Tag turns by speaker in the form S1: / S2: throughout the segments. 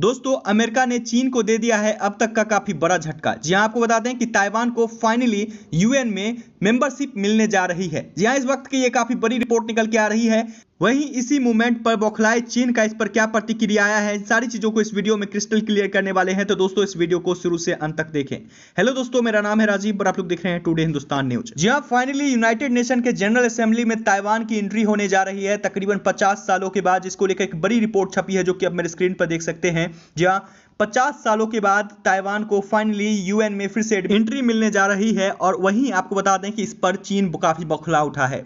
S1: दोस्तों अमेरिका ने चीन को दे दिया है अब तक का काफ़ी बड़ा झटका जी हाँ, आपको बता दें कि ताइवान को फाइनली यूएन में मेंबरशिप मिलने जा रही है जी हाँ इस वक्त की ये काफ़ी बड़ी रिपोर्ट निकल के आ रही है वहीं इसी मूवमेंट पर बौखलाए चीन का इस पर क्या प्रतिक्रिया आया है इन सारी चीज़ों को इस वीडियो में क्रिस्टल क्लियर करने वाले हैं तो दोस्तों इस वीडियो को शुरू से अंत तक देखें हेलो दोस्तों मेरा नाम है राजीव और आप लोग देख रहे हैं टुडे हिंदुस्तान न्यूज जी हाँ फाइनली यूनाइटेड नेशन के जनरल असेंबली में ताइवान की एंट्री होने जा रही है तकरीबन पचास सालों के बाद जिसको लेकर एक बड़ी रिपोर्ट छपी है जो कि आप मेरे स्क्रीन पर देख सकते हैं जी हाँ पचास सालों के बाद ताइवान को फाइनली यूएन में फिर से एंट्री मिलने जा रही है और वहीं आपको बता दें कि इस पर चीन काफी बौखला उठा है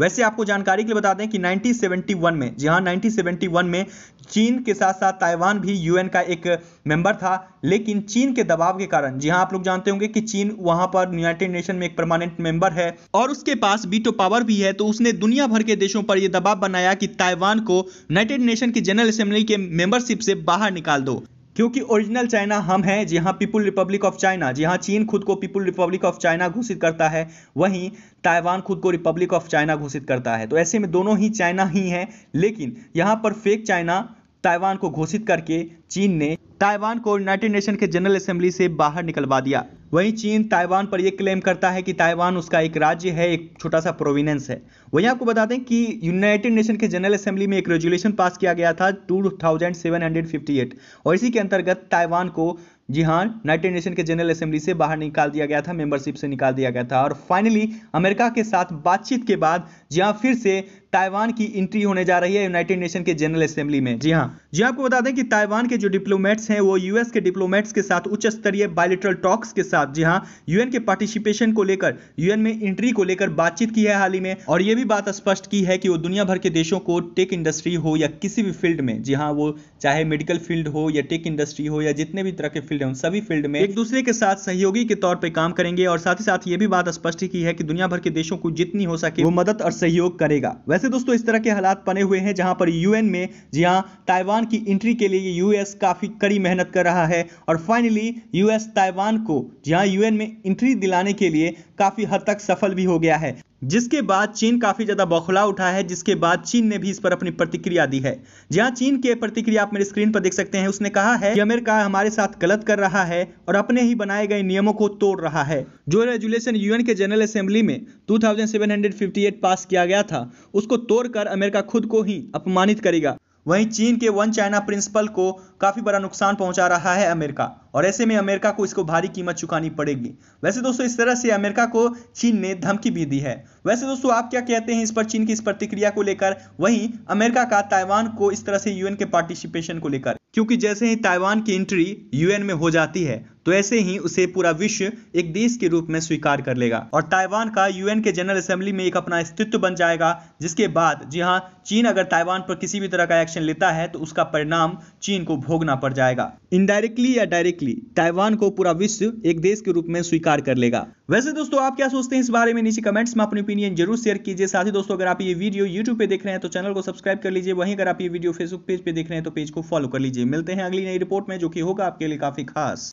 S1: वैसे आपको जानकारी के लिए बता दें कि 1971 में जी हाँ 1971 में चीन के साथ साथ ताइवान भी यूएन का एक मेंबर था लेकिन चीन के दबाव के कारण जी हाँ आप लोग जानते होंगे कि चीन वहां पर यूनाइटेड नेशन में एक परमानेंट मेंबर है और उसके पास बीटो पावर भी है तो उसने दुनिया भर के देशों पर यह दबाव बनाया कि ताइवान को यूनाइटेड नेशन की जनरल असेंबली के मेंबरशिप से बाहर निकाल दो क्योंकि ओरिजिनल चाइना हम हैं जहाँ पीपुल रिपब्लिक ऑफ चाइना जहाँ चीन खुद को पीपुल रिपब्लिक ऑफ चाइना घोषित करता है वहीं ताइवान खुद को रिपब्लिक ऑफ चाइना घोषित करता है तो ऐसे में दोनों ही चाइना ही हैं लेकिन यहाँ पर फेक चाइना ताइवान को घोषित करके चीन ने ताइवान को यूनाइटेड नेशन के जनरल असेंबली से बाहर निकलवा दिया वहीं चीन ताइवान पर यह क्लेम करता है कि ताइवान उसका एक राज्य है एक छोटा सा प्रोविनेंस है वहीं आपको बता दें कि यूनाइटेड नेशन के जनरल असेंबली में एक रेजुलेशन पास किया गया था 2758 और इसी के अंतर्गत ताइवान को जी हाँ यूनाइटेड नेशन के जनरल असेंबली से बाहर निकाल दिया गया था मेंबरशिप से निकाल दिया गया था और फाइनली अमेरिका के साथ बातचीत के बाद जी हाँ फिर से ताइवान की एंट्री होने जा रही है यूनाइटेड नेशन के जनरल असेंबली में जी हाँ जी आपको बता दें कि ताइवान के जो डिप्लोमेट्स हैं वो यूएस के डिप्लोमेट्स के साथ उच्च स्तरीय बायोलिट्रल टॉक्स के साथ जी हाँ यूएन के पार्टिसिपेशन को लेकर यूएन में एंट्री को लेकर बातचीत की है हाल ही में और ये भी बात स्पष्ट की है कि वो दुनिया भर के देशों को टेक इंडस्ट्री हो या किसी भी फील्ड में जी हाँ वो चाहे मेडिकल फील्ड हो या टेक इंडस्ट्री हो या जितने भी तरह के फील्ड फील्ड है उन सभी फील्ड में एक दूसरे के साथ सहयोगी के तौर पर काम करेंगे और साथ ही साथ ये भी बात स्पष्ट की है की दुनिया भर के देशों को जितनी हो सके वो मदद और सहयोग करेगा वैसे दोस्तों इस तरह के हालात बने हुए हैं जहाँ पर यूएन में जी हाँ ताइवान की एंट्री के लिए यूएस काफी कड़ी मेहनत कर रहा है और फाइनली यूएस ताइवान को जी हाँ यूएन में एंट्री दिलाने के लिए काफी हद तक सफल भी हो गया है जिसके बाद चीन काफ़ी ज़्यादा बौखला उठा है जिसके बाद चीन ने भी इस पर अपनी प्रतिक्रिया दी है जहां चीन के प्रतिक्रिया आप मेरे स्क्रीन पर देख सकते हैं उसने कहा है कि अमेरिका हमारे साथ गलत कर रहा है और अपने ही बनाए गए नियमों को तोड़ रहा है जो रेजुलेशन यूएन के जनरल असेंबली में 2758 पास किया गया था उसको तोड़कर अमेरिका खुद को ही अपमानित करेगा वहीं चीन के वन चाइना प्रिंसिपल को काफ़ी बड़ा नुकसान पहुंचा रहा है अमेरिका और ऐसे में अमेरिका को इसको भारी कीमत चुकानी पड़ेगी वैसे दोस्तों इस तरह से अमेरिका को चीन ने धमकी भी दी है वैसे दोस्तों आप क्या कहते हैं इस पर चीन की इस प्रतिक्रिया को लेकर वहीं अमेरिका का ताइवान को इस तरह से यूएन के पार्टिसिपेशन को लेकर क्योंकि जैसे ही ताइवान की एंट्री यूएन में हो जाती है तो ऐसे ही उसे पूरा विश्व एक देश के रूप में स्वीकार कर लेगा और ताइवान का यूएन के जनरल असेंबली में एक अपना अस्तित्व बन जाएगा जिसके बाद जी हाँ चीन अगर ताइवान पर किसी भी तरह का एक्शन लेता है तो उसका परिणाम चीन को भोगना पड़ जाएगा इनडायरेक्टली या डायरेक्टली ताइवान को पूरा विश्व एक देश के रूप में स्वीकार कर लेगा वैसे दोस्तों आप क्या सोचते हैं इस बारे में नीचे कमेंट्स में अपनी ओपिनियन जरूर शेयर कीजिए साथ ही दोस्तों अगर आप ये वीडियो यूट्यूब पे देख रहे हैं तो चैनल को सब्सक्राइब कर लीजिए वहीं अगर आप ये वीडियो फेसबुक पेज पे देख रहे हैं तो पेज को फॉलो कर लीजिए मिलते हैं अगली नई रिपोर्ट में जो कि होगा आपके लिए काफी खास